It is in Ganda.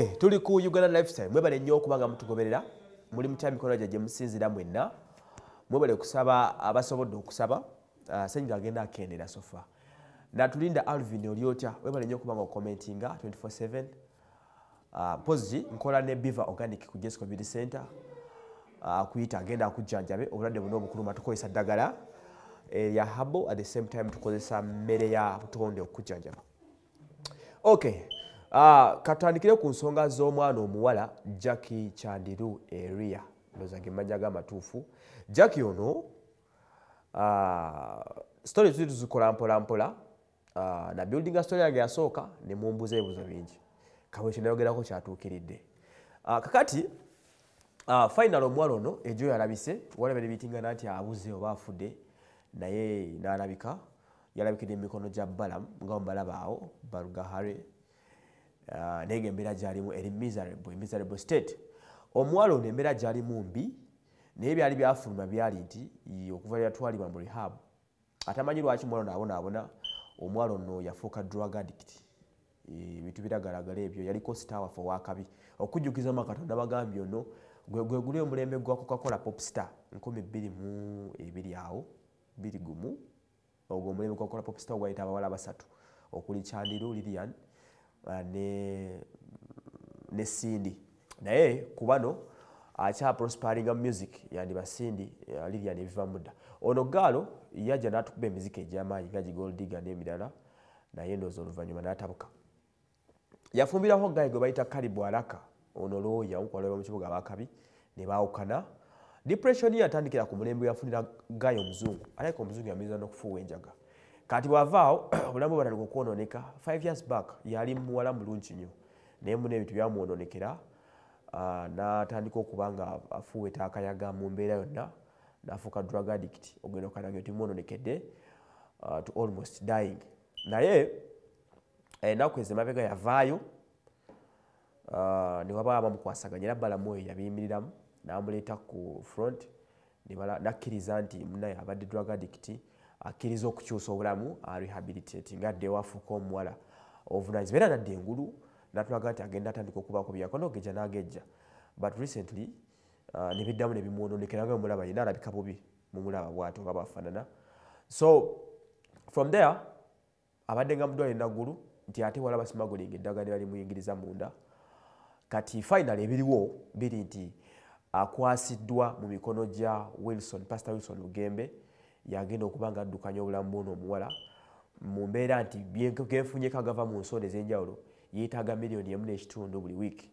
okay tuli ku uganda lifetime mwebale nnyo okuba nga mutugoberera muli mutya mikono gyajje musinzira mwenna mwebale okusaba abasobodde okusaba uh, senyiga agenda akendera sofa natulinda alvin oli otya webale nnyo okuba nga okomentinga 24/7 uh, posi nkola ne biver organic ku jes covid center akuyita uh, agenda akujjanjabe obulwadde buno obukuluma tukozesa ddagala erya habo at the same time tukozesa mmere ya butonde okujjanjaba okay Ah, katandikire ku nsonga z'omwana omuwala jacki kyandiru eria lozange mmanya gamatuufu jacki ono ah, story tuli tuzikola mpolampola ah, na buildinga story yange yasooka nemumbuza ebibuzo bingi kaweekyo nayogerako kyatuukiridde kakati final omuwala ono egyo yalabise walabe nebitingana nti abuze oba afudde naye nalabika yalabikira emikono gya balamu ngawo mbalabaawo baruga hare Ah, naye nga embeera gyalimu eri miserable miserable state omuwala ono embeera gyalimu mbi naye byali byafuluma byali nti okuva yatwalibwa mu rehab atamanyi lwaki muwala ono abonaabona omuwala ono yafuuka drug addict ebintu biragalagala ebyo yaliko sitawafe owakabi okujjukiza mu katonda bagambye ono gwe guli omulembe gwa kokakola popstar 22 awo 21 ogwo omulembe gwakola popstar ogwayita abawala basatu okuli chandiru lilian Ah, ne, ne Cindy naye kubano acha prospering music yandi basindi eh, alivya neviva muda ono galo yaja natukube music ejama yaji gold digger ne midala na yendo zo luvanyuma natabuka yafumbira ho gaigo baita karibu alaka ono loya huko alwa mchibu gabakabi ne baukana depression yatandikira kumulembu yafunira gayo mzungu alaiko mzungu yamiza nokufuwe njaga kati waavaawo obulamu bwatandika okwonooneka five years back yali muwala mulungi nnyo naye muno ebintu byamwonoonekera n'atandika okuba nga afuweta akayaga mu mbeera yonna n'afuuka drug addict ogenda okanange timwononekedde to almost dying naye enaku ezemabega yavaayo newaba abamukwasaganya era balamuoyo yabiyimiriramu n'amuleeta ku front nakkiriza nti munaye abadde drug addict akkiriza okukyusa obulamu arehabilitate ngaadde ewafuuka omuwala ovunanyizibwa era nadde engulu natulaga nti agenda atandika okubaako byakonogeja nagejja but recently uh, nebiddamu nebimwononekera nga bemulaba yena alabika bubi mumulaba bwato nga bwafaanana so from there abadde nga mudwali naggulu nti ate wala basimagulinga eddagala ne balimuyingiriza munda kati final ebiriwo biri nti akwasiddwa mu mikono gya wilson pastor wilson lugembe yagenda okuba nga addukanya obulamu bwono omuwala mu mbeera nti genfunye kagava mu nsonde ez'enjawulo yeetaaga miliyoni emu n'ekitundu buli wiiki